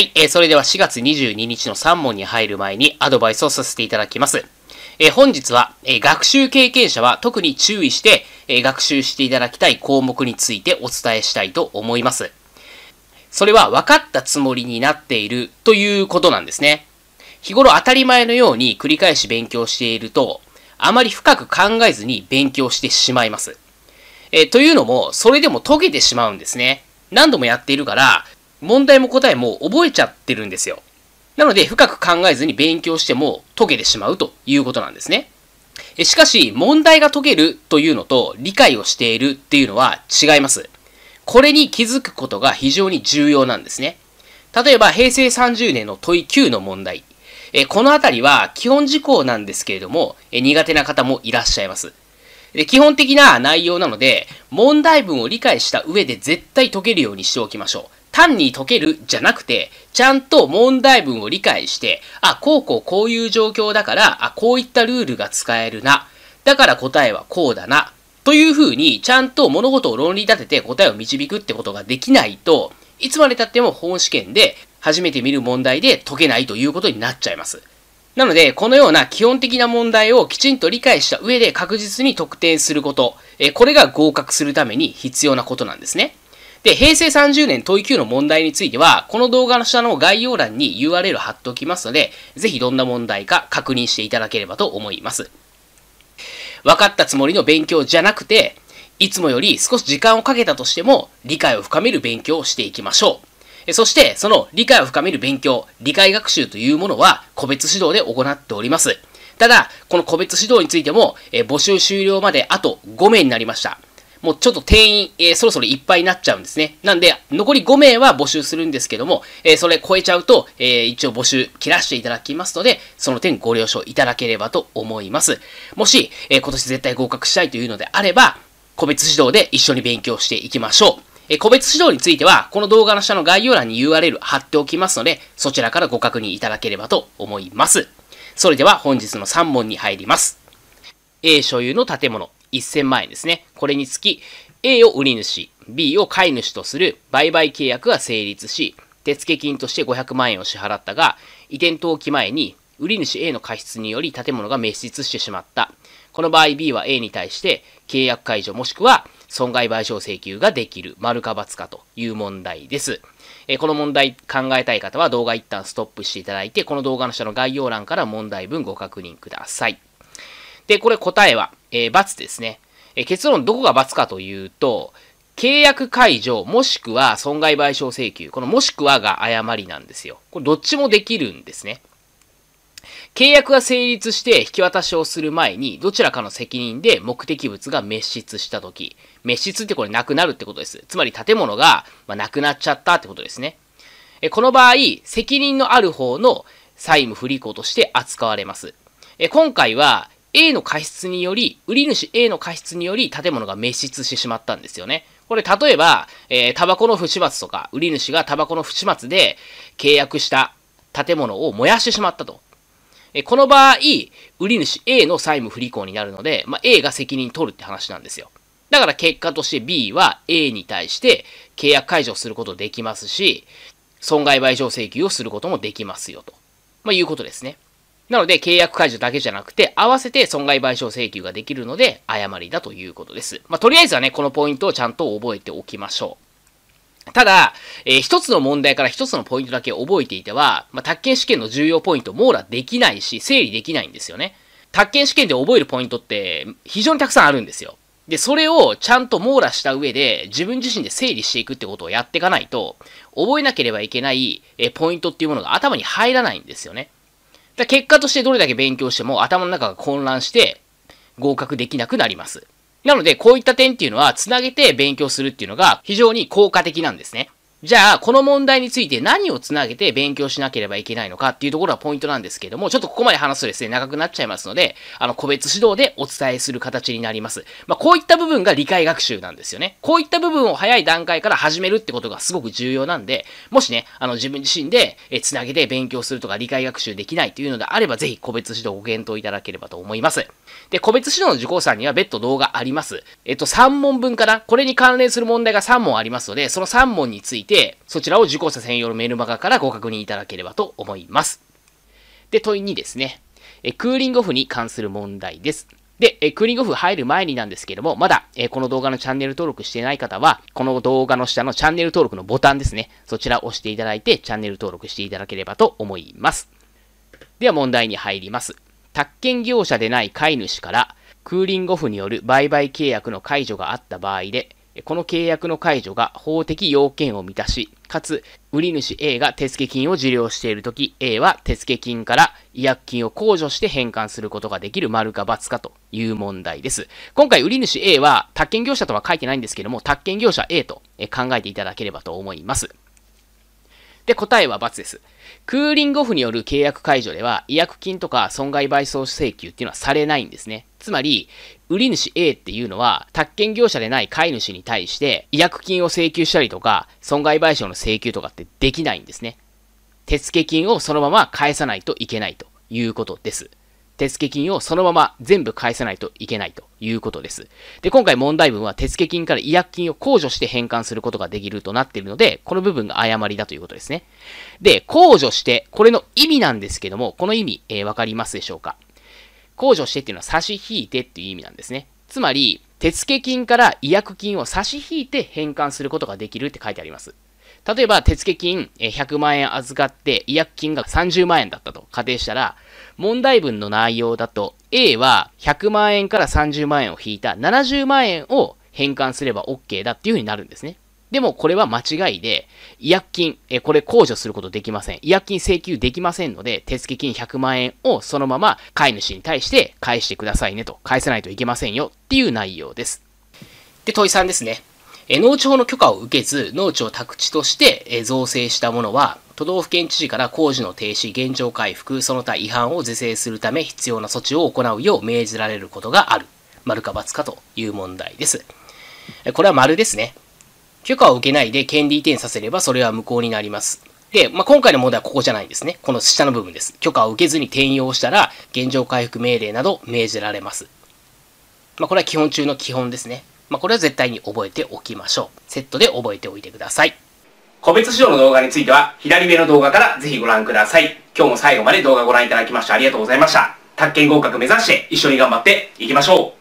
い、えー、それでは4月22日の3問に入る前にアドバイスをさせていただきます。えー、本日は、えー、学習経験者は特に注意して、え学習していただきたい項目についてお伝えしたいと思います。それは分かったつもりになっているということなんですね。日頃当たり前のように繰り返し勉強していると、あまり深く考えずに勉強してしまいます。えというのも、それでも解けてしまうんですね。何度もやっているから、問題も答えも覚えちゃってるんですよ。なので、深く考えずに勉強しても解けてしまうということなんですね。しかし、問題が解けるというのと理解をしているっていうのは違います。これに気づくことが非常に重要なんですね。例えば、平成30年の問い9の問題。えこのあたりは基本事項なんですけれども、え苦手な方もいらっしゃいます。で基本的な内容なので、問題文を理解した上で絶対解けるようにしておきましょう。単に解けるじゃなくて、ちゃんと問題文を理解して、あ、こうこうこういう状況だから、あ、こういったルールが使えるな。だから答えはこうだな。というふうに、ちゃんと物事を論理立てて答えを導くってことができないと、いつまでたっても本試験で初めて見る問題で解けないということになっちゃいます。なので、このような基本的な問題をきちんと理解した上で確実に得点すること、えこれが合格するために必要なことなんですね。で、平成30年問い9の問題については、この動画の下の概要欄に URL 貼っておきますので、ぜひどんな問題か確認していただければと思います。分かったつもりの勉強じゃなくて、いつもより少し時間をかけたとしても、理解を深める勉強をしていきましょう。そして、その理解を深める勉強、理解学習というものは、個別指導で行っております。ただ、この個別指導についても、え募集終了まであと5名になりました。もうちょっと定員、えー、そろそろいっぱいになっちゃうんですね。なんで、残り5名は募集するんですけども、えー、それ超えちゃうと、えー、一応募集切らしていただきますので、その点ご了承いただければと思います。もし、えー、今年絶対合格したいというのであれば、個別指導で一緒に勉強していきましょう。え個別指導については、この動画の下の概要欄に URL 貼っておきますので、そちらからご確認いただければと思います。それでは本日の3問に入ります。A 所有の建物。1000万円ですね。これにつき、A を売り主、B を買い主とする売買契約が成立し、手付金として500万円を支払ったが、移転登記前に売り主 A の過失により建物が滅失してしまった。この場合 B は A に対して契約解除もしくは損害賠償請求ができる。丸か×かという問題です。えこの問題考えたい方は動画一旦ストップしていただいて、この動画の下の概要欄から問題文ご確認ください。で、これ答えはえー、×ですね。えー、結論どこが×かというと、契約解除もしくは損害賠償請求。このもしくはが誤りなんですよ。これどっちもできるんですね。契約が成立して引き渡しをする前に、どちらかの責任で目的物が滅失したとき、滅失ってこれなくなるってことです。つまり建物が、まなくなっちゃったってことですね。えこの場合、責任のある方の債務不履行として扱われます。え今回は、A の過失により、売り主 A の過失により建物が滅失してしまったんですよね。これ例えば、えー、タバコの不始末とか、売り主がタバコの不始末で契約した建物を燃やしてしまったと。えー、この場合、売り主 A の債務不履行になるので、まあ、A が責任取るって話なんですよ。だから結果として B は A に対して契約解除することできますし、損害賠償請求をすることもできますよと。まあ、いうことですね。なので、契約解除だけじゃなくて、合わせて損害賠償請求ができるので、誤りだということです。まあ、とりあえずはね、このポイントをちゃんと覚えておきましょう。ただ、えー、一つの問題から一つのポイントだけ覚えていては、まあ、宅建試験の重要ポイント網羅できないし、整理できないんですよね。宅建試験で覚えるポイントって非常にたくさんあるんですよ。で、それをちゃんと網羅した上で自分自身で整理していくってことをやっていかないと、覚えなければいけないえポイントっていうものが頭に入らないんですよね。だ結果としてどれだけ勉強しても頭の中が混乱して合格できなくなります。なので、こういった点っていうのは、つなげて勉強するっていうのが非常に効果的なんですね。じゃあ、この問題について何をつなげて勉強しなければいけないのかっていうところがポイントなんですけれども、ちょっとここまで話すとですね、長くなっちゃいますので、あの、個別指導でお伝えする形になります。まあ、こういった部分が理解学習なんですよね。こういった部分を早い段階から始めるってことがすごく重要なんで、もしね、あの、自分自身で、え、つなげて勉強するとか理解学習できないというのであれば、ぜひ個別指導をご検討いただければと思います。で、個別指導の受講者には別途動画あります。えっと、3問分かなこれに関連する問題が3問ありますので、その3問について、て、そちらを受講者専用のメルマガからご確認いただければと思います。で、問い2ですね。えクーリングオフに関する問題です。で、えクーリングオフ入る前になんですけども、まだ、えこの動画のチャンネル登録してない方は、この動画の下のチャンネル登録のボタンですね。そちらを押していただいて、チャンネル登録していただければと思います。では問題に入ります。宅建業者でない飼い主から、クーリングオフによる売買契約の解除があった場合で、この契約の解除が法的要件を満たし、かつ、売り主 A が手付金を受領しているとき、A は手付金から違約金を控除して返還することができる丸か×かという問題です。今回、売り主 A は、宅建業者とは書いてないんですけども、宅建業者 A と考えていただければと思います。で、答えは×です。クーリングオフによる契約解除では、違約金とか損害賠償請求っていうのはされないんですね。つまり、売主 A っていうのは、宅建業者でない買い主に対して、違約金を請求したりとか、損害賠償の請求とかってできないんですね。手付金をそのまま返さないといけないということです。手付金をそのまま全部返さないといけないということです。で、今回問題文は手付金から違約金を控除して返還することができるとなっているので、この部分が誤りだということですね。で、控除して、これの意味なんですけども、この意味、えー、わかりますでしょうか控除してっていうのは差し引いてっていう意味なんですね。つまり、手付金から違約金を差し引いて返還することができるって書いてあります。例えば、手付金100万円預かって、違約金が30万円だったと仮定したら、問題文の内容だと、A は100万円から30万円を引いた70万円を返還すれば OK だっていうふうになるんですね。でもこれは間違いで、違約金、えこれ控除することできません。違約金請求できませんので、手付金100万円をそのまま飼い主に対して返してくださいねと、返さないといけませんよっていう内容です。で、問い3ですね。農地法の許可を受けず、農地を宅地として造成したものは、都道府県知事から工事の停止、現状回復、その他違反を是正するため必要な措置を行うよう命じられることがある。丸か×かという問題です。これは丸ですね。許可を受けないで権利移転させればそれは無効になります。で、まあ、今回の問題はここじゃないんですね。この下の部分です。許可を受けずに転用したら、現状回復命令など命じられます。まあ、これは基本中の基本ですね。まあ、これは絶対に覚えておきましょう。セットで覚えておいてください。個別指導の動画については、左上の動画からぜひご覧ください。今日も最後まで動画をご覧いただきましてありがとうございました。宅建合格目指して一緒に頑張っていきましょう